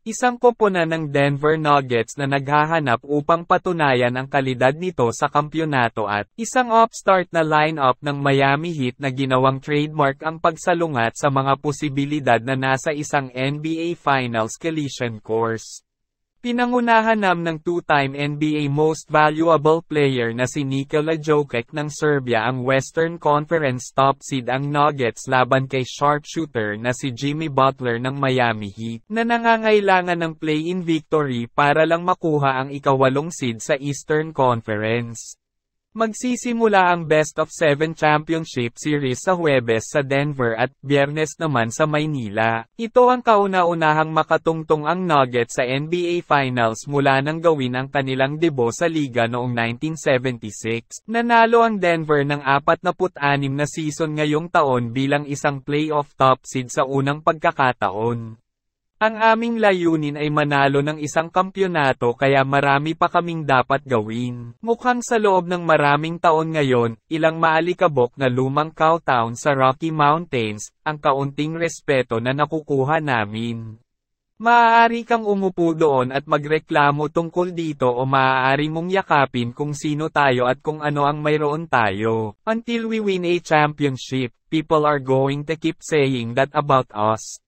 Isang kopona ng Denver Nuggets na naghahanap upang patunayan ang kalidad nito sa kampyonato at isang upstart na lineup ng Miami Heat na ginawang trademark ang pagsalungat sa mga posibilidad na nasa isang NBA Finals collision course. Pinangunahan nam ng two-time NBA Most Valuable Player na si Nikola Jokic ng Serbia ang Western Conference top seed ang Nuggets laban kay sharpshooter na si Jimmy Butler ng Miami Heat na nangangailangan ng play-in victory para lang makuha ang ikawalong seed sa Eastern Conference. Magsisimula ang Best of 7 Championship Series sa Huwebes sa Denver at Biyernes naman sa Maynila. Ito ang kauna-unahang makatungtong ang Nuggets sa NBA Finals mula nang gawin ang kanilang debo sa liga noong 1976. Nanalo ang Denver ng 46 na season ngayong taon bilang isang playoff top seed sa unang pagkakataon. Ang aming layunin ay manalo ng isang kampyonato kaya marami pa kaming dapat gawin. Mukhang sa loob ng maraming taon ngayon, ilang maalikabok na lumang cowtown sa Rocky Mountains, ang kaunting respeto na nakukuha namin. Maaari kang umupo doon at magreklamo tungkol dito o maaari mong yakapin kung sino tayo at kung ano ang mayroon tayo. Until we win a championship, people are going to keep saying that about us.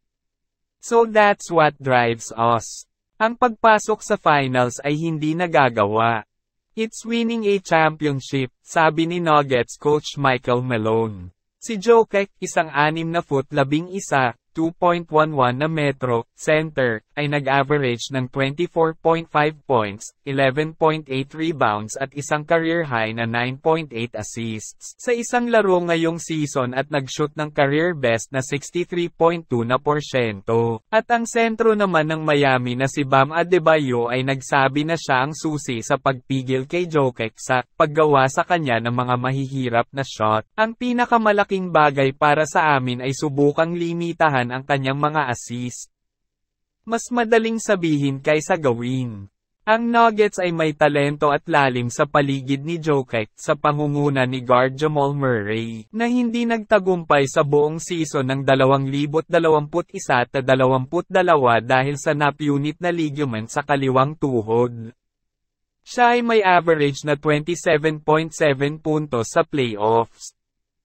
So that's what drives us. Ang pagpasok sa finals ay hindi nagagawa. It's winning a championship, sabi ni Nuggets coach Michael Malone. Si Jokic, isang anim na foot labing isa, 2.11 na metro, center, ay nag-average ng 24.5 points, 11.8 rebounds at isang career high na 9.8 assists sa isang laro ngayong season at nag-shoot ng career best na 63.2 na porsyento. At ang sentro naman ng Miami na si Bam Adebayo ay nagsabi na siya ang susi sa pagpigil kay Jokic sa paggawa sa kanya ng mga mahihirap na shot. Ang pinakamalaking bagay para sa amin ay subukang limitahan ang kanyang mga assists. Mas madaling sabihin kaysa gawin. Ang Nuggets ay may talento at lalim sa paligid ni Jokic sa pangunguna ni guard Jamal Murray na hindi nagtagumpay sa buong season ng 2021 at 2022 dahil sa napunit na ligament sa kaliwang tuhod. Siya ay may average na 27.7 puntos sa playoffs.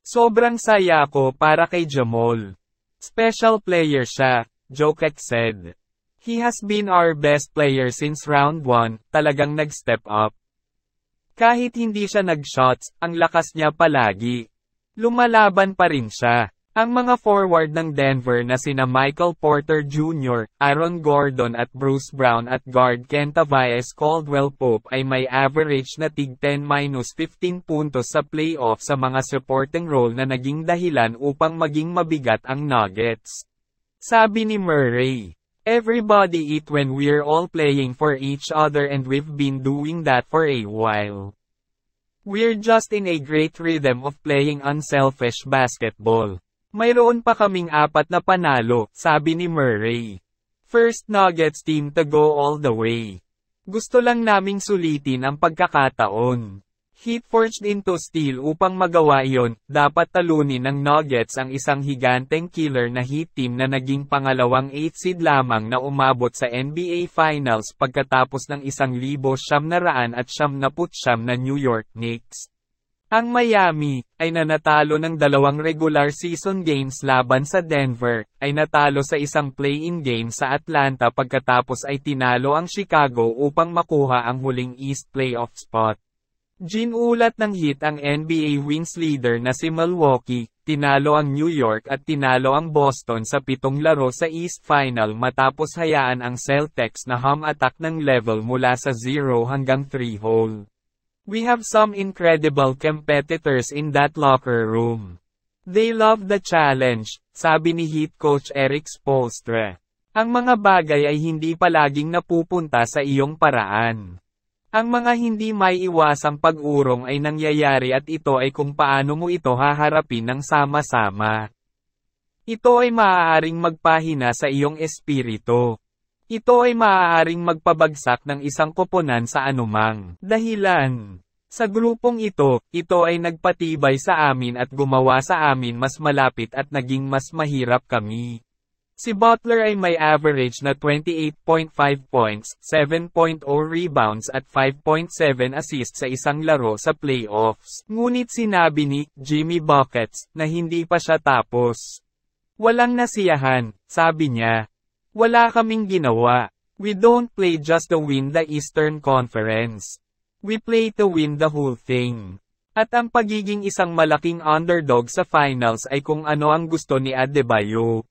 Sobrang saya ko para kay Jamal. Special player siya, Jokic said. He has been our best player since round 1, talagang nag-step up. Kahit hindi siya nag-shots, ang lakas niya palagi. Lumalaban pa rin siya. Ang mga forward ng Denver na sina Michael Porter Jr., Aaron Gordon at Bruce Brown at guard Kentavious Caldwell Pope ay may average na tig 10-15 puntos sa playoff sa mga supporting role na naging dahilan upang maging mabigat ang Nuggets. Sabi ni Murray, Everybody eat when we're all playing for each other and we've been doing that for a while. We're just in a great rhythm of playing unselfish basketball. Mayroon pa kaming apat na panalo, sabi ni Murray. First Nuggets team to go all the way. Gusto lang naming sulitin ang pagkakataon. Heat forged into steel upang magawa iyon, dapat talunin ng Nuggets ang isang higanteng killer na Heat team na naging pangalawang 8 seed lamang na umabot sa NBA Finals pagkatapos ng 1,900 at 1,900 na New York Knicks. Ang Miami, ay nanatalo ng dalawang regular season games laban sa Denver, ay natalo sa isang play-in game sa Atlanta pagkatapos ay tinalo ang Chicago upang makuha ang huling East playoff spot. Ginulat ng hit ang NBA wins leader na si Milwaukee, tinalo ang New York at tinalo ang Boston sa pitong laro sa East Final matapos hayaan ang Celtics na hum attack ng level mula sa 0 hanggang 3 hole. We have some incredible competitors in that locker room. They love the challenge, sabi ni Heat coach Eric Spoelstra. Ang mga bagay ay hindi palaging napupunta sa iyong paraan. Ang mga hindi maiiwasang pag-urong ay nangyayari at ito ay kung paano mo ito haharapin ng sama-sama. Ito ay maaaring magpahina sa iyong espiritu. Ito ay maaaring magpabagsak ng isang koponan sa anumang dahilan. Sa grupong ito, ito ay nagpatibay sa amin at gumawa sa amin mas malapit at naging mas mahirap kami. Si Butler ay may average na 28.5 points, 7.0 rebounds at 5.7 assists sa isang laro sa playoffs. Ngunit sinabi ni Jimmy Buckets na hindi pa siya tapos. Walang nasiyahan, sabi niya. Wala kaming ginawa. We don't play just to win the Eastern Conference. We play to win the whole thing. At ang pagiging isang malaking underdog sa finals ay kung ano ang gusto ni Adebayo.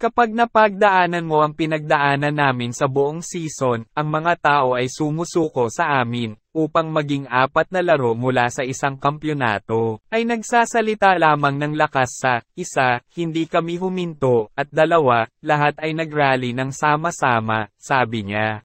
Kapag napagdaanan mo ang pinagdaanan namin sa buong season, ang mga tao ay sumusuko sa amin, upang maging apat na laro mula sa isang kampyonato, ay nagsasalita lamang ng lakas sa, isa, hindi kami huminto, at dalawa, lahat ay nagrally ng sama-sama, sabi niya.